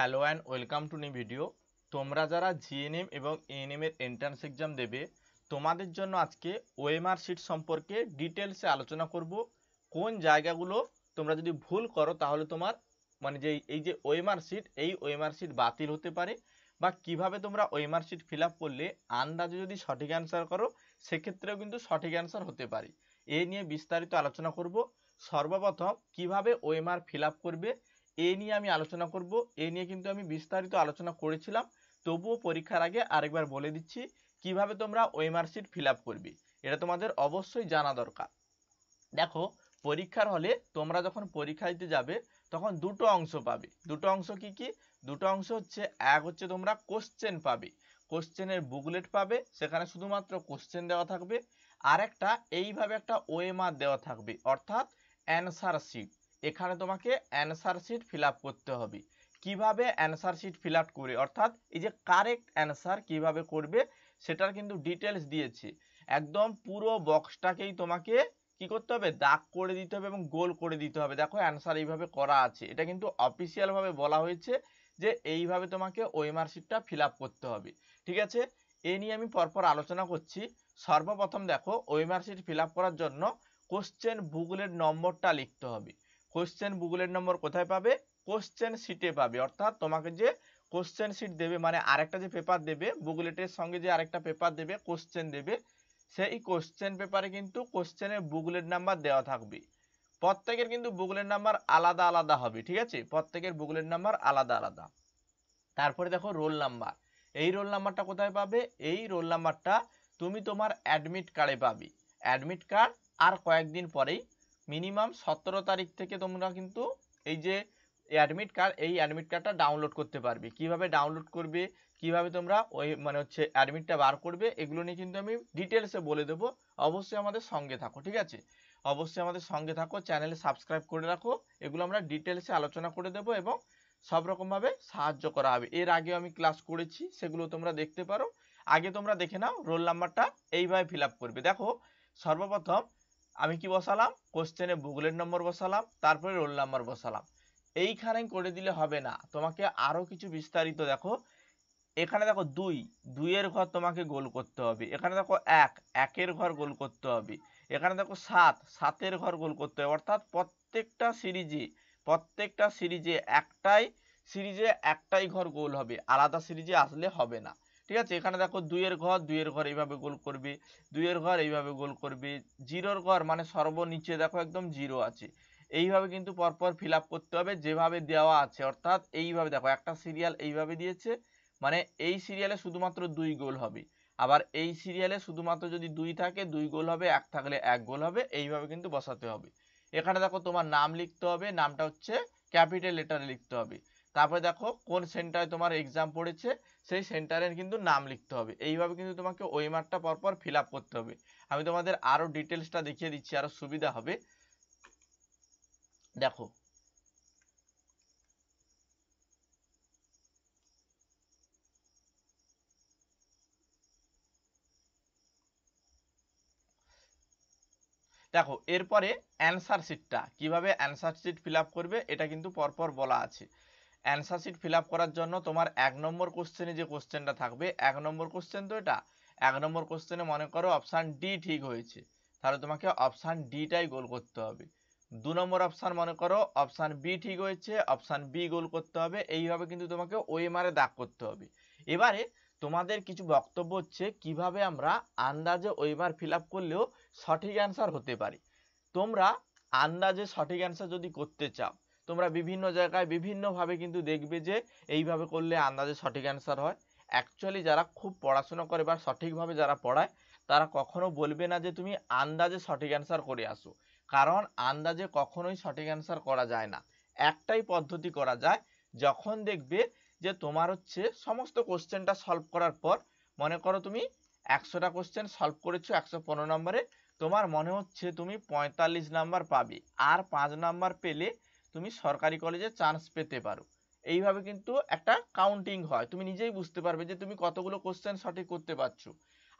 Hello and welcome to নি video তোমরা যারা জিএনএম এবং এএনএম এর এন্ট্রান্স এক্সাম দেবে তোমাদের জন্য আজকে ওএমআর শিট সম্পর্কে ডিটেলসে আলোচনা করব কোন জায়গাগুলো তোমরা যদি ভুল করো তাহলে তোমার মানে যে এই যে ওএমআর শিট এই ওএমআর শিট বাতিল হতে পারে বা কিভাবে তোমরা ওএমআর শিট ফিল করলে আন্দাজে যদি সঠিক অ্যান্সার করো সেক্ষেত্রেও কিন্তু সঠিক অ্যান্সার হতে পারে এই নিয়ে বিস্তারিত আলোচনা করব সর্বপ্রথম কিভাবে ওএমআর ফিল করবে এ নিয়ে আমি আলোচনা করব এ নিয়ে কিন্তু আমি বিস্তারিত আলোচনা করেছিলাম তবুও পরীক্ষার আগে আরেকবার বলে দিচ্ছি কিভাবে তোমরা ওই মার্কশিট ফিল করবে এটা তোমাদের অবশ্যই জানা দরকার দেখো পরীক্ষার হলে তোমরা যখন পরীক্ষা দিতে যাবে তখন দুটো অংশ পাবে দুটো অংশ কি কি দুটো অংশ হচ্ছে এক হচ্ছে তোমরা কোশ্চেন পাবে কোশ্চেনের বুকলেট পাবে সেখানে শুধুমাত্র কোশ্চেন দেওয়া থাকবে আর একটা এইভাবে একটা ওএমআর দেওয়া থাকবে অর্থাৎ অ্যানসার শিট এখানে তোমাকে অ্যান্সার শিট ফিল করতে হবে কিভাবে অ্যান্সার শিট ফিল করে অর্থাৎ এই যে কারেক্ট অ্যান্সার কিভাবে করবে সেটার কিন্তু ডিটেলস দিয়েছে একদম পুরো বক্সটাকেই তোমাকে কি করতে হবে দাগ করে দিতে হবে এবং গোল করে দিতে হবে দেখো অ্যান্সার এইভাবে করা আছে এটা কিন্তু অফিসিয়ালভাবে বলা হয়েছে যে এইভাবে তোমাকে ওয়েমার শিটটা ফিল করতে হবে ঠিক আছে এ নিয়ে আমি পরপর আলোচনা করছি সর্বপ্রথম দেখো ওই শিট ফিল করার জন্য কোশ্চেন বুকলেট নম্বরটা লিখতে হবে কোশ্চেন গুগলের নম্বর কোথায় পাবে কোশ্চেন সিটে পাবে অর্থাৎ তোমাকে যে কোশ্চেন সিট দেবে মানে আরেকটা যে পেপার দেবে বুকলেটের সঙ্গে যে আরেকটা পেপার দেবে কোশ্চেন দেবে সেই কোশ্চেন পেপারে কিন্তু কোশ্চেনের বুকলেট নাম্বার দেওয়া থাকবে প্রত্যেকের কিন্তু বুগলের নাম্বার আলাদা আলাদা হবে ঠিক আছে প্রত্যেকের বুগলের নাম্বার আলাদা আলাদা তারপরে দেখো রোল নাম্বার এই রোল নাম্বারটা কোথায় পাবে এই রোল নাম্বারটা তুমি তোমার অ্যাডমিট কার্ডে পাবে অ্যাডমিট কার্ড আর কয়েকদিন পরেই মিনিমাম সতেরো তারিখ থেকে তোমরা কিন্তু এই যে অ্যাডমিট কার্ড এই অ্যাডমিট কার্ডটা ডাউনলোড করতে পারবে কিভাবে ডাউনলোড করবে কিভাবে তোমরা ওই মানে হচ্ছে অ্যাডমিটটা বার করবে এগুলো নিয়ে কিন্তু আমি ডিটেলসে বলে দেবো অবশ্যই আমাদের সঙ্গে থাকো ঠিক আছে অবশ্যই আমাদের সঙ্গে থাকো চ্যানেলে সাবস্ক্রাইব করে রাখো এগুলো আমরা ডিটেলসে আলোচনা করে দেবো এবং সব রকমভাবে সাহায্য করা হবে এর আগেও আমি ক্লাস করেছি সেগুলো তোমরা দেখতে পারো আগে তোমরা দেখে নাও রোল নাম্বারটা এইভাবে ফিল করবে দেখো সর্বপ্রথম আমি কি বসালাম কোশ্চেনে বুকলেট নম্বর বসালাম তারপরে রোল নাম্বার বসালাম এইখানে করে দিলে হবে না তোমাকে আরও কিছু বিস্তারিত দেখো এখানে দেখো দুই দুইয়ের ঘর তোমাকে গোল করতে হবে এখানে দেখো এক একের ঘর গোল করতে হবে এখানে দেখো সাত সাতের ঘর গোল করতে হবে অর্থাৎ প্রত্যেকটা সিরিজে প্রত্যেকটা সিরিজে একটাই সিরিজে একটাই ঘর গোল হবে আলাদা সিরিজে আসলে হবে না ঠিক আছে এখানে দেখো দুইয়ের ঘর দুইয়ের ঘর এইভাবে গোল করবে দুইয়ের ঘর এইভাবে গোল করবে জিরোর ঘর মানে সর্বনিচে দেখো একদম জিরো আছে এইভাবে কিন্তু পরপর ফিল করতে হবে যেভাবে দেওয়া আছে অর্থাৎ এইভাবে দেখো একটা সিরিয়াল এইভাবে দিয়েছে মানে এই সিরিয়ালে শুধুমাত্র দুই গোল হবে আবার এই সিরিয়ালে শুধুমাত্র যদি দুই থাকে দুই গোল হবে এক থাকলে এক গোল হবে এইভাবে কিন্তু বসাতে হবে এখানে দেখো তোমার নাম লিখতে হবে নামটা হচ্ছে ক্যাপিটাল লেটারে লিখতে হবে তারপরে দেখো কোন সেন্টারে তোমার এক্সাম পড়েছে সেই সেন্টারের কিন্তু নাম লিখতে হবে এইভাবে কিন্তু তোমাকে ওই মার্কটা পরপর ফিল করতে হবে আমি তোমাদের আরও ডিটেলসটা দেখিয়ে দিচ্ছি আরও সুবিধা হবে দেখো দেখো এরপরে অ্যান্সার শিটটা কিভাবে অ্যান্সার শিট ফিল করবে এটা কিন্তু পরপর বলা আছে অ্যান্সার শিট ফিল করার জন্য তোমার এক নম্বর কোশ্চেনে যে কোশ্চেনটা থাকবে এক নম্বর কোশ্চেন তো এটা এক নম্বর কোশ্চেনে মনে করো অপশান ডি ঠিক হয়েছে তাহলে তোমাকে অপশান ডিটাই গোল করতে হবে দু নম্বর অপশান মনে করো অপশান বি ঠিক হয়েছে অপশান বি গোল করতে হবে এইভাবে কিন্তু তোমাকে মারে দাগ করতে হবে এবারে তোমাদের কিছু বক্তব্য হচ্ছে কিভাবে আমরা আন্দাজে ওএমআর ফিল করলেও সঠিক অ্যান্সার হতে পারি তোমরা আন্দাজে সঠিক অ্যান্সার যদি করতে চাও তোমরা বিভিন্ন জায়গায় বিভিন্নভাবে কিন্তু দেখবে যে এইভাবে করলে আন্দাজে সঠিক অ্যান্সার হয় অ্যাকচুয়ালি যারা খুব পড়াশোনা করে বা সঠিকভাবে যারা পড়ায় তারা কখনো বলবে না যে তুমি আন্দাজে সঠিক অ্যান্সার করে আসো কারণ আন্দাজে কখনোই সঠিক অ্যান্সার করা যায় না একটাই পদ্ধতি করা যায় যখন দেখবে যে তোমার হচ্ছে সমস্ত কোশ্চেনটা সলভ করার পর মনে করো তুমি একশোটা কোশ্চেন সলভ করেছো একশো পনেরো নম্বরে তোমার মনে হচ্ছে তুমি পঁয়তাল্লিশ নাম্বার পাবে আর পাঁচ নাম্বার পেলে তুমি সরকারি কলেজে চান্স পেতে পারো এইভাবে কিন্তু একটা কাউন্টিং হয় তুমি নিজেই বুঝতে পারবে যে তুমি কতগুলো কোশ্চেন সঠিক করতে পারছো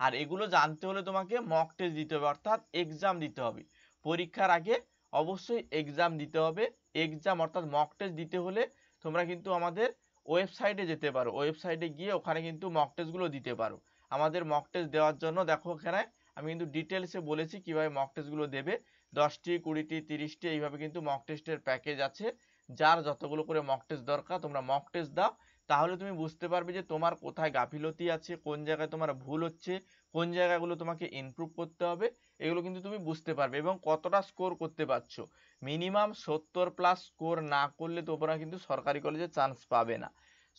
আর এগুলো জানতে হলে তোমাকে মক টেস্ট দিতে হবে অর্থাৎ এক্সাম দিতে হবে পরীক্ষার আগে অবশ্যই এক্সাম দিতে হবে এক্সাম অর্থাৎ মক টেস্ট দিতে হলে তোমরা কিন্তু আমাদের ওয়েবসাইটে যেতে পারো ওয়েবসাইটে গিয়ে ওখানে কিন্তু মক টেস্টগুলো দিতে পারো আমাদের মক টেস্ট দেওয়ার জন্য দেখো এখানে আমি কিন্তু ডিটেলসে বলেছি কীভাবে মক টেস্টগুলো দেবে দশটি কুড়িটি তিরিশটি এইভাবে কিন্তু মক টেস্টের প্যাকেজ আছে যার যতগুলো করে মক টেস্ট দরকার তোমরা মক টেস্ট দাও তাহলে তুমি বুঝতে পারবে যে তোমার কোথায় গাফিলতি আছে কোন জায়গায় তোমার ভুল হচ্ছে কোন জায়গাগুলো তোমাকে ইমপ্রুভ করতে হবে এগুলো কিন্তু তুমি বুঝতে পারবে এবং কতটা স্কোর করতে পারছো মিনিমাম সত্তর প্লাস স্কোর না করলে তোমরা কিন্তু সরকারি কলেজে চান্স পাবে না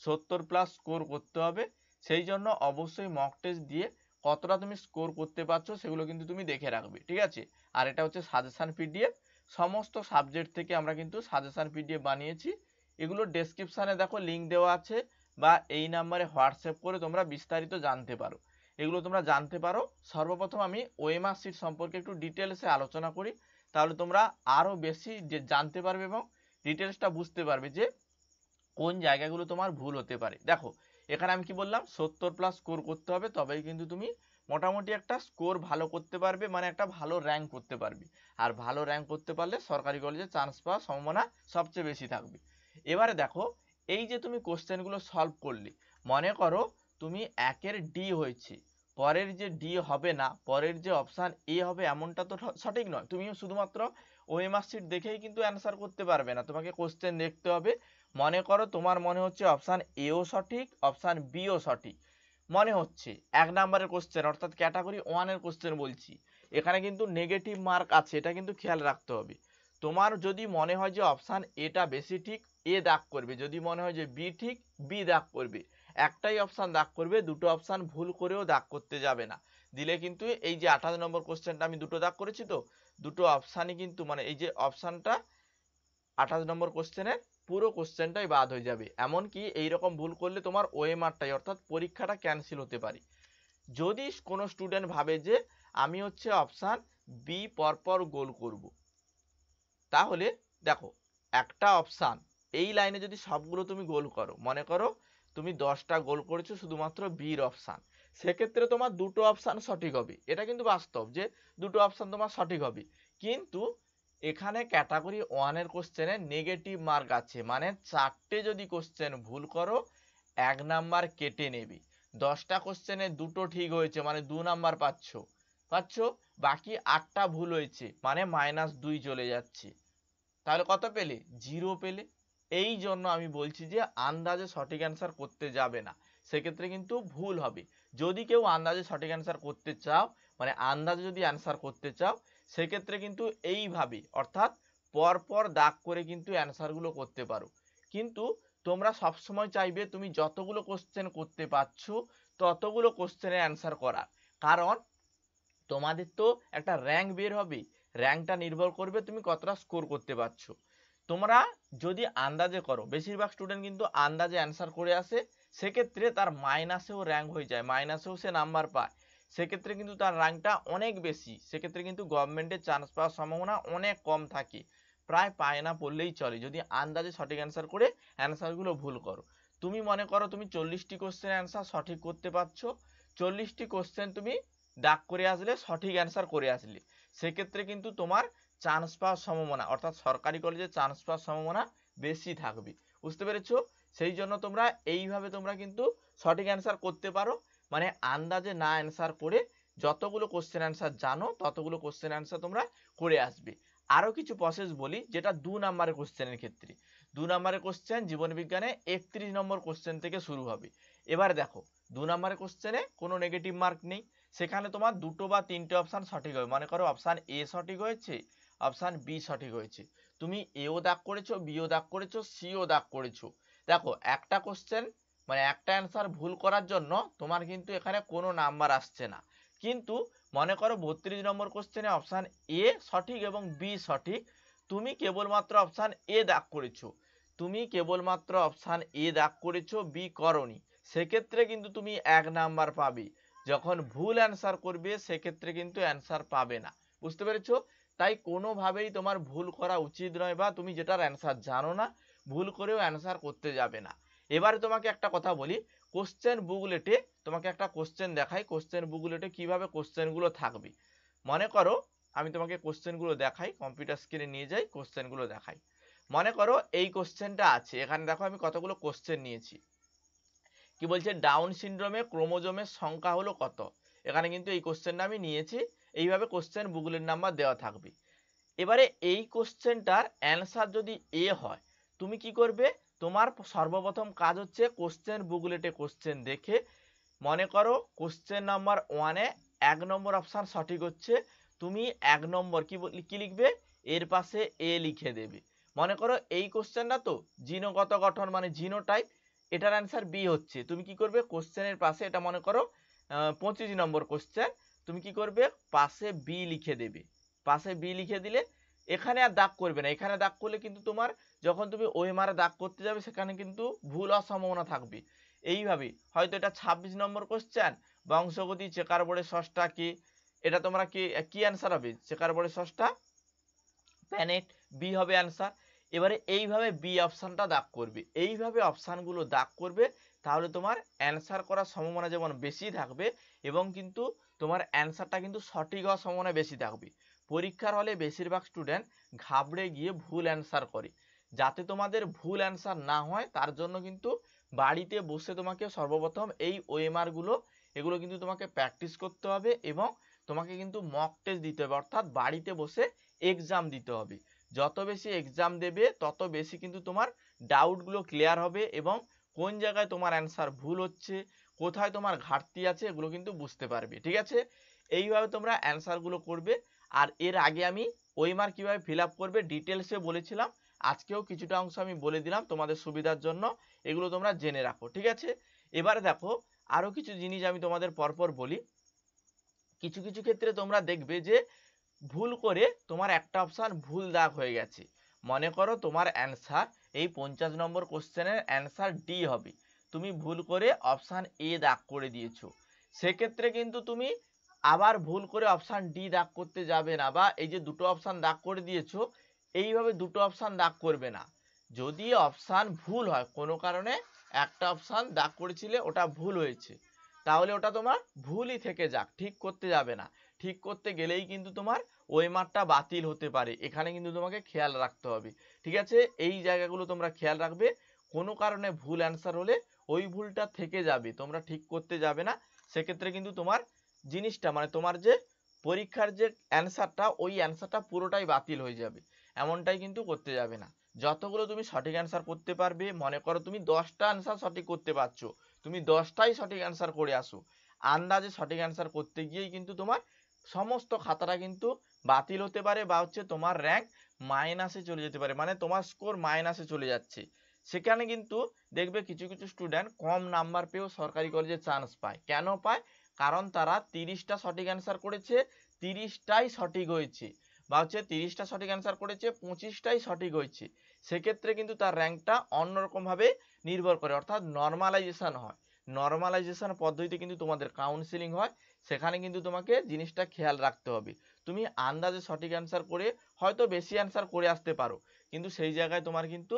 সত্তর প্লাস স্কোর করতে হবে সেই জন্য অবশ্যই মক টেস্ট দিয়ে কতটা তুমি স্কোর করতে পারছো সেগুলো কিন্তু তুমি দেখে রাখবে ঠিক আছে আর এটা হচ্ছে সাজেশান পিডিএফ সমস্ত সাবজেক্ট থেকে আমরা কিন্তু সাজেশান পিডিএফ বানিয়েছি এগুলো ডেসক্রিপশানে দেখো লিঙ্ক দেওয়া আছে বা এই নাম্বারে হোয়াটসঅ্যাপ করে তোমরা বিস্তারিত জানতে পারো এগুলো তোমরা জানতে পারো সর্বপ্রথম আমি ওএমআর সিট সম্পর্কে একটু ডিটেলসে আলোচনা করি তাহলে তোমরা আরও বেশি যে জানতে পারবে এবং ডিটেলসটা বুঝতে পারবে যে কোন জায়গাগুলো তোমার ভুল হতে পারে দেখো এখানে আমি কি বললাম সত্তর প্লাস স্কোর করতে হবে তবেই কিন্তু তুমি মোটামুটি একটা স্কোর ভালো করতে পারবে মানে একটা ভালো র্যাঙ্ক করতে পারবে আর ভালো র্যাঙ্ক করতে পারলে সরকারি কলেজে চান্স পাওয়ার সম্ভাবনা সবচেয়ে বেশি থাকবে এবারে দেখো এই যে তুমি কোশ্চেনগুলো সলভ করলে মনে করো তুমি একের ডি হয়েছে পরের যে ডি হবে না পরের যে অপশান এ হবে এমনটা তো সঠিক নয় তুমি শুধুমাত্র ওএমআর দেখেই কিন্তু অ্যান্সার করতে পারবে না তোমাকে কোশ্চেন দেখতে হবে মনে করো তোমার মনে হচ্ছে অপশান এও সঠিক অপশান বিও সঠিক মনে হচ্ছে এক নাম্বারের কোশ্চেন অর্থাৎ ক্যাটাগরি ওয়ানের কোশ্চেন বলছি এখানে কিন্তু নেগেটিভ মার্ক আছে এটা কিন্তু খেয়াল রাখতে হবে তোমার যদি মনে হয় যে অপশান এটা বেশি ঠিক এ দাগ করবে যদি মনে হয় যে বি ঠিক বি দাগ করবে একটাই অপশান দাগ করবে দুটো অপশান ভুল করেও দাগ করতে যাবে না দিলে কিন্তু এই যে আঠাশ নম্বর কোশ্চেনটা আমি দুটো দাগ করেছি তো দুটো অপশানই কিন্তু মানে এই যে অপশানটা আঠাশ নম্বর কোশ্চেনের পুরো কোশ্চেনটাই বাদ হয়ে যাবে এমনকি এই রকম ভুল করলে তোমার ওএমআরটাই অর্থাৎ পরীক্ষাটা ক্যান্সেল হতে পারে যদি কোনো স্টুডেন্ট ভাবে যে আমি হচ্ছে অপশান বি পরপর গোল করব। তাহলে দেখো একটা অপশান এই লাইনে যদি সবগুলো তুমি গোল করো মনে করো তুমি দশটা গোল করেছো শুধুমাত্র বির অপশান সেক্ষেত্রে তোমার দুটো অপশান সঠিক হবে এটা কিন্তু বাস্তব যে দুটো অপশান তোমার সঠিক হবে কিন্তু এখানে ক্যাটাগরি ওয়ানের কোশ্চেনে নেগেটিভ মার্ক আছে মানে চারটে যদি কোশ্চেন ভুল করো এক নাম্বার কেটে নেবে দশটা কোশ্চেনে দুটো ঠিক হয়েছে মানে দু নাম্বার পাচ্ছ পাচ্ছ বাকি আটটা ভুল হয়েছে মানে মাইনাস দুই চলে যাচ্ছে তাহলে কত পেলে জিরো পেলে এই জন্য আমি বলছি যে আন্দাজে সঠিক অ্যান্সার করতে যাবে না সেক্ষেত্রে কিন্তু ভুল হবে যদি কেউ আন্দাজে সঠিক অ্যান্সার করতে চাও মানে আন্দাজে যদি অ্যান্সার করতে চাও সেক্ষেত্রে কিন্তু এইভাবেই অর্থাৎ পরপর দাগ করে কিন্তু অ্যান্সারগুলো করতে পারো কিন্তু তোমরা সবসময় চাইবে তুমি যতগুলো কোশ্চেন করতে পারছো ততগুলো কোশ্চেনের অ্যান্সার করার কারণ তোমাদের তো একটা র্যাঙ্ক বের হবে র্যাঙ্কটা নির্ভর করবে তুমি কতটা স্কোর করতে পারছো তোমরা যদি আন্দাজে করো বেশিরভাগ স্টুডেন্ট কিন্তু আন্দাজে অ্যান্সার করে আসে সেক্ষেত্রে তার মাইনাসেও র্যাঙ্ক হয়ে যায় মাইনাসেও সে নাম্বার পায় সেক্ষেত্রে কিন্তু তার র্যাঙ্কটা অনেক বেশি সেক্ষেত্রে কিন্তু গভর্নমেন্টের চান্স পাওয়ার সম্ভাবনা অনেক কম থাকে প্রায় পায় না পড়লেই চলে যদি আন্দাজে সঠিক অ্যান্সার করে অ্যান্সারগুলো ভুল করো তুমি মনে করো তুমি চল্লিশটি কোশ্চেন অ্যান্সার সঠিক করতে পারছো চল্লিশটি কোশ্চেন তুমি ডাক করে আসলে সঠিক অ্যান্সার করে আসলে সেক্ষেত্রে কিন্তু তোমার চান্স পাওয়ার সম্ভাবনা অর্থাৎ সরকারি কলেজে চান্স পাওয়ার সম্ভাবনা বেশি থাকবে বুঝতে পেরেছো সেই জন্য তোমরা এইভাবে তোমরা কিন্তু সঠিক অ্যান্সার করতে পারো মানে আন্দাজে না অ্যান্সার করে যতগুলো কোশ্চেন অ্যান্সার জানো ততগুলো কোশ্চেন অ্যান্সার তোমরা করে আসবে আরও কিছু প্রসেস বলি যেটা দু নম্বরের কোশ্চেনের ক্ষেত্রে দু নম্বরের কোশ্চেন জীবনবিজ্ঞানে একত্রিশ নম্বর কোশ্চেন থেকে শুরু হবে এবার দেখো দু নম্বরের কোশ্চেনে কোনো নেগেটিভ মার্ক নেই সেখানে তোমার দুটো বা তিনটে অপশান সঠিক হবে মনে করো অপশান এ সঠিক হয়েছে অপশান বি সঠিক হয়েছে তুমি এও দাগ করেছো বিও দাগ করেছো সিও দাগ করেছো দেখো একটা কোশ্চেন মানে একটা অ্যান্সার ভুল করার জন্য তোমার কিন্তু এখানে কোনো নাম্বার আসছে না কিন্তু মনে করো বত্রিশ নম্বর কোশ্চেনে অপশান এ সঠিক এবং বি সঠিক তুমি কেবলমাত্র অপশান এ দাগ করেছো তুমি কেবলমাত্র অপশান এ দাগ করেছো বি করনি সেক্ষেত্রে কিন্তু তুমি এক নাম্বার পাবে যখন ভুল অ্যান্সার করবে সেক্ষেত্রে কিন্তু অ্যান্সার পাবে না বুঝতে পেরেছো তাই কোনোভাবেই তোমার ভুল করা উচিত নয় বা তুমি যেটার অ্যান্সার জানো না ভুল করেও অ্যান্সার করতে যাবে না এবারে তোমাকে একটা কথা বলি কোশ্চেন বুকলেটে তোমাকে একটা কোশ্চেন দেখাই কোশ্চেন বুকলেটে কিভাবে কোশ্চেনগুলো থাকবে মনে করো আমি তোমাকে কোশ্চেনগুলো দেখাই কম্পিউটার স্ক্রিনে নিয়ে যাই কোশ্চেনগুলো দেখাই মনে করো এই কোশ্চেনটা আছে এখানে দেখো আমি কতগুলো কোশ্চেন নিয়েছি কি বলছে ডাউন সিন্ড্রোমে ক্রোমোজোমের সংখ্যা হলো কত এখানে কিন্তু এই কোশ্চেনটা আমি নিয়েছি এইভাবে কোশ্চেন বুকলেট নাম্বার দেওয়া থাকবে এবারে এই কোশ্চেনটার অ্যান্সার যদি এ হয় তুমি কি করবে তোমার সর্বপ্রথম কাজ হচ্ছে কোশ্চেন বুকলেটে কোশ্চেন দেখে মনে করো কোশ্চেন নাম্বার ওয়ানে এক নম্বর অপশান সঠিক হচ্ছে তুমি এক নম্বর কি কি লিখবে এর পাশে এ লিখে দেবে মনে করো এই কোশ্চেনটা তো জিনগত গঠন মানে টাইপ এটার অ্যান্সার বি হচ্ছে তুমি কি করবে কোশ্চেনের পাশে এটা মনে করো পঁচিশ নম্বর কোশ্চেন তুমি কি করবে পাশে বি লিখে দেবে পাশে বি লিখে দিলে এখানে আর দাগ করবে না এখানে দাগ করলে কিন্তু তোমার যখন তুমি মারে দাগ করতে যাবে সেখানে কিন্তু ভুল হওয়ার সম্ভাবনা থাকবে এইভাবে হয়তো এটা ২৬ নম্বর কোশ্চেন বংশগতি চেকার বোর্ডের ষষ্ঠা কি এটা তোমরা কি কি অ্যান্সার হবে চেকার বোর্ডের ষষ্ঠা প্যানেট বি হবে অ্যান্সার এবারে এইভাবে বি অপশানটা দাগ করবে এইভাবে অপশানগুলো দাগ করবে তাহলে তোমার অ্যান্সার করার সম্ভাবনা যেমন বেশি থাকবে এবং কিন্তু তোমার অ্যান্সারটা কিন্তু সঠিক হওয়ার সম্ভাবনা বেশি থাকবে পরীক্ষার হলে বেশিরভাগ স্টুডেন্ট ঘাবড়ে গিয়ে ভুল অ্যান্সার করে যাতে তোমাদের ভুল অ্যান্সার না হয় তার জন্য কিন্তু বাড়িতে বসে তোমাকে সর্বপ্রথম এই ওএমআর গুলো এগুলো কিন্তু তোমাকে প্র্যাকটিস করতে হবে এবং তোমাকে কিন্তু মক টেস্ট দিতে হবে অর্থাৎ বাড়িতে বসে এক্সাম দিতে হবে যত বেশি এক্সাম দেবে তত বেশি কিন্তু তোমার ডাউটগুলো ক্লিয়ার হবে এবং কোন জায়গায় তোমার অ্যান্সার ভুল হচ্ছে কোথায় তোমার ঘাটতি আছে এগুলো কিন্তু বুঝতে পারবে ঠিক আছে এইভাবে তোমরা অ্যান্সারগুলো করবে আর এর আগে আমি ওইমার কীভাবে ফিল আপ করবে ডিটেলসে বলেছিলাম আজকেও কিছুটা অংশ আমি বলে দিলাম তোমাদের সুবিধার জন্য এগুলো তোমরা জেনে রাখো ঠিক আছে এবারে দেখো আরও কিছু জিনিস আমি তোমাদের পরপর বলি কিছু কিছু ক্ষেত্রে তোমরা দেখবে যে ভুল করে তোমার একটা অপশান ভুল দাগ হয়ে গেছে মনে করো তোমার অ্যান্সার এই পঞ্চাশ নম্বর কোশ্চেনের অ্যান্সার ডি হবে তুমি ভুল করে অপশান এ দাগ করে দিয়েছ সেক্ষেত্রে কিন্তু তুমি আবার ভুল করে অপশান ডি দাগ করতে যাবে না বা এই যে দুটো অপশান দাগ করে দিয়েছো এইভাবে দুটো অপশান দাগ করবে না যদি অপশান ভুল হয় কোনো কারণে একটা অপশান দাগ করেছিলে ওটা ভুল হয়েছে তাহলে ওটা তোমার ভুলই থেকে যাক ঠিক করতে যাবে না ঠিক করতে গেলেই কিন্তু তোমার ওই মাঠটা বাতিল হতে পারে এখানে কিন্তু তোমাকে খেয়াল রাখতে হবে ঠিক আছে এই জায়গাগুলো তোমরা খেয়াল রাখবে কোনো কারণে ভুল অ্যান্সার হলে ওই ভুলটা থেকে যাবে তোমরা ঠিক করতে যাবে না সেক্ষেত্রে কিন্তু তোমার জিনিসটা মানে তোমার যে পরীক্ষার যে অ্যান্সারটা ওই অ্যান্সারটা পুরোটাই বাতিল হয়ে যাবে এমনটাই কিন্তু করতে যাবে না যতগুলো তুমি সঠিক অ্যান্সার করতে পারবে মনে করো তুমি দশটা অ্যান্সার সঠিক করতে পারছো তুমি দশটাই সঠিক অ্যান্সার করে আসো আন্দাজে সঠিক অ্যান্সার করতে গিয়েই কিন্তু তোমার সমস্ত খাতাটা কিন্তু বাতিল হতে পারে বা হচ্ছে তোমার র্যাঙ্ক মাইনাসে চলে যেতে পারে মানে তোমার স্কোর মাইনাসে চলে যাচ্ছে সেখানে কিন্তু দেখবে কিছু কিছু স্টুডেন্ট কম নাম্বার পেয়েও সরকারি কলেজে চান্স পায় কেন পায় কারণ তারা তিরিশটা সঠিক অ্যান্সার করেছে তিরিশটাই সঠিক হয়েছে বা হচ্ছে তিরিশটা সঠিক অ্যান্সার করেছে পঁচিশটাই সঠিক হয়েছে সেক্ষেত্রে কিন্তু তার র্যাঙ্কটা অন্যরকমভাবে নির্ভর করে অর্থাৎ নর্মালাইজেশান হয় নর্মালাইজেশান পদ্ধতিতে কিন্তু তোমাদের কাউন্সিলিং হয় সেখানে কিন্তু তোমাকে জিনিসটা খেয়াল রাখতে হবে তুমি আন্দাজে সঠিক অ্যান্সার করে হয়তো বেশি অ্যান্সার করে আসতে পারো কিন্তু সেই জায়গায় তোমার কিন্তু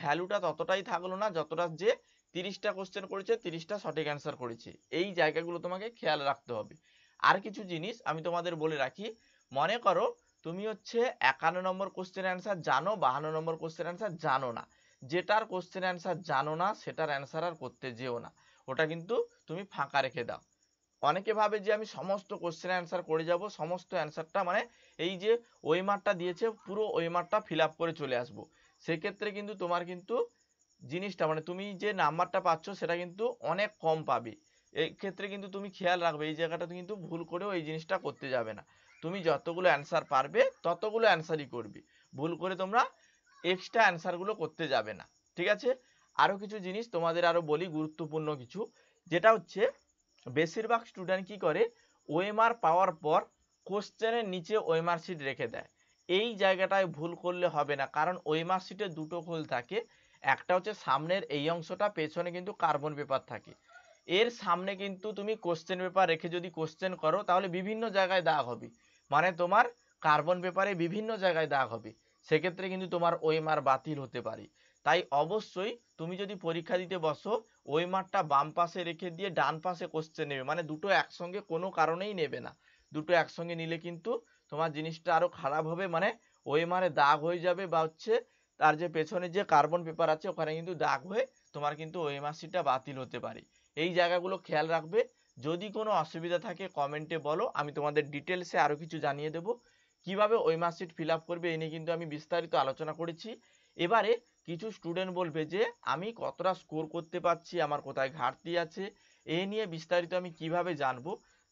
ভ্যালুটা ততটাই থাকলো না যতটা যে তিরিশটা কোশ্চেন করেছে তিরিশটা সঠিক অ্যান্সার করেছে এই জায়গাগুলো তোমাকে খেয়াল রাখতে হবে আর কিছু জিনিস আমি তোমাদের বলে রাখি মনে করো তুমি হচ্ছে একান্ন নম্বর কোশ্চেন অ্যান্সার জানো বাহান্ন নম্বর কোশ্চেন অ্যান্সার জানো না যেটার কোশ্চেন অ্যান্সার জানো না সেটার অ্যান্সার আর করতে যেও না ওটা কিন্তু তুমি ফাঁকা রেখে দাও অনেকে ভাবে যে আমি সমস্ত কোশ্চেন অ্যান্সার করে যাব সমস্ত অ্যান্সারটা মানে এই যে ওই মারটা দিয়েছে পুরো ওই মারটা ফিল করে চলে আসব সেক্ষেত্রে কিন্তু তোমার কিন্তু জিনিসটা মানে তুমি যে নাম্বারটা পাচ্ছ সেটা কিন্তু অনেক কম পাবে এই ক্ষেত্রে কিন্তু তুমি খেয়াল রাখবে এই জায়গাটা কিন্তু ভুল করেও এই জিনিসটা করতে যাবে না তুমি যতগুলো অ্যান্সার পারবে ততগুলো অ্যান্সারই করবে ভুল করে তোমরা এক্সট্রা অ্যান্সারগুলো করতে যাবে না ঠিক আছে আরও কিছু জিনিস তোমাদের আরও বলি গুরুত্বপূর্ণ কিছু যেটা হচ্ছে বেশিরভাগ স্টুডেন্ট কি করে ওএমআর পাওয়ার পর কোশ্চেনের নিচে ওএমআর শিট রেখে দেয় এই জায়গাটায় ভুল করলে হবে না কারণ ওএমআর শিটে দুটো খোল থাকে একটা হচ্ছে সামনের এই অংশটা পেছনে কিন্তু কার্বন পেপার থাকে এর সামনে কিন্তু তুমি কোশ্চেন পেপার রেখে যদি কোশ্চেন করো তাহলে বিভিন্ন জায়গায় দাগ হবে মানে তোমার কার্বন পেপারে বিভিন্ন জায়গায় দাগ হবে সেক্ষেত্রে কিন্তু তোমার ওই মার বাতিল হতে পারে তাই অবশ্যই তুমি যদি পরীক্ষা দিতে বসো ওই মারটা বাম পাশে রেখে দিয়ে ডান পাশে কোশ্চেন নেবে মানে দুটো একসঙ্গে কোনো কারণেই নেবে না দুটো একসঙ্গে নিলে কিন্তু তোমার জিনিসটা আরও খারাপ হবে মানে ওই মারে দাগ হয়ে যাবে বা হচ্ছে তার যে পেছনে যে কার্বন পেপার আছে ওখানে কিন্তু দাগ হয়ে তোমার কিন্তু ওই মার্কশিটটা বাতিল হতে পারে এই জায়গাগুলো খেয়াল রাখবে যদি কোনো অসুবিধা থাকে কমেন্টে বলো আমি তোমাদের ডিটেলসে আরও কিছু জানিয়ে দেব কিভাবে ওই মার্কশিট ফিল আপ করবে এ নিয়ে কিন্তু আমি বিস্তারিত আলোচনা করেছি এবারে কিছু স্টুডেন্ট বলবে যে আমি কতটা স্কোর করতে পারছি আমার কোথায় ঘাটতি আছে এ নিয়ে বিস্তারিত আমি কিভাবে জানব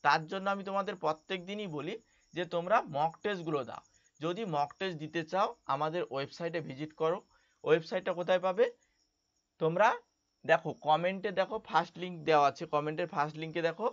তার জন্য আমি তোমাদের প্রত্যেক দিনই বলি যে তোমরা মক টেস্টগুলো দাও যদি মক টেস্ট দিতে চাও আমাদের ওয়েবসাইটে ভিজিট করো ওয়েবসাইটটা কোথায় পাবে তোমরা দেখো কমেন্টে দেখো ফার্স্ট লিঙ্ক দেওয়া আছে কমেন্টের ফার্স্ট লিঙ্কে দেখো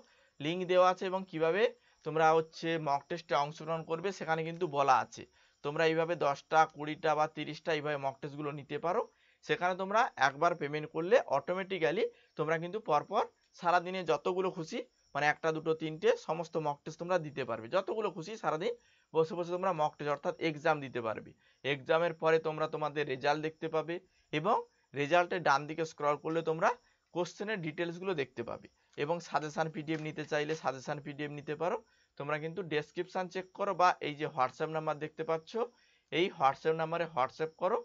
লিঙ্ক দেওয়া আছে এবং কিভাবে তোমরা হচ্ছে মক টেস্টে অংশগ্রহণ করবে সেখানে কিন্তু বলা আছে তোমরা এইভাবে দশটা কুড়িটা বা তিরিশটা এইভাবে মক টেস্টগুলো নিতে পারো সেখানে তোমরা একবার পেমেন্ট করলে অটোমেটিক্যালি তোমরা কিন্তু পরপর সারাদিনে যতগুলো খুশি মানে একটা দুটো তিনটে সমস্ত মক টেস্ট তোমরা দিতে পারবে যতগুলো খুশি সারাদিন বসে বসে তোমরা মক টেস্ট অর্থাৎ এক্সাম দিতে পারবে এক্সামের পরে তোমরা তোমাদের রেজাল্ট দেখতে পাবে এবং রেজাল্টের ডান দিকে স্ক্রল করলে তোমরা কোশ্চেনের ডিটেলসগুলো দেখতে পাবে এবং সাজেশান পিডিএফ নিতে চাইলে সাজেশান পিডিএফ নিতে পারো তোমরা কিন্তু ডেসক্রিপশান চেক করো বা এই যে হোয়াটসঅ্যাপ নাম্বার দেখতে পাচ্ছ এই হোয়াটসঅ্যাপ নাম্বারে হোয়াটসঅ্যাপ করো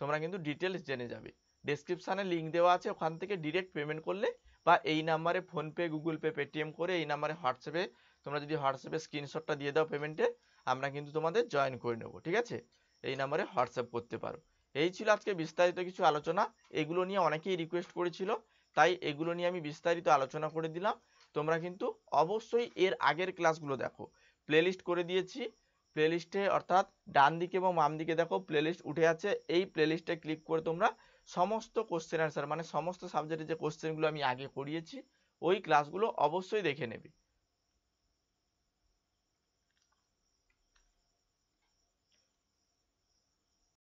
তোমরা কিন্তু ডিটেলস জেনে যাবে ডেসক্রিপশানে লিঙ্ক দেওয়া আছে ওখান থেকে ডিরেক্ট পেমেন্ট করলে বা এই নাম্বারে ফোনপে গুগল পে পেটিএম করে এই নাম্বারে হোয়াটসঅ্যাপে তোমরা যদি হোয়াটসঅ্যাপে স্ক্রিনশটটা দিয়ে দাও পেমেন্টে আমরা কিন্তু তোমাদের জয়েন করে নেবো ঠিক আছে এই নাম্বারে হোয়াটসঅ্যাপ করতে পারো এই ছিল আজকে বিস্তারিত কিছু আলোচনা এগুলো নিয়ে অনেকেই রিকোয়েস্ট করেছিল তাই এগুলো নিয়ে আমি বিস্তারিত আলোচনা করে দিলাম তোমরা কিন্তু অবশ্যই এর আগের ক্লাসগুলো দেখো প্লেলিস্ট করে দিয়েছি প্লেলিস্টে অর্থাৎ ডান দিকে এবং বাম দিকে দেখো প্লেলিস্ট উঠে আছে এই প্লেলিস্টে ক্লিক করে তোমরা সমস্ত কোশ্চেন অ্যান্সার মানে সমস্ত সাবজেক্টের যে কোশ্চেনগুলো আমি আগে করিয়েছি ওই ক্লাসগুলো অবশ্যই দেখে নেবে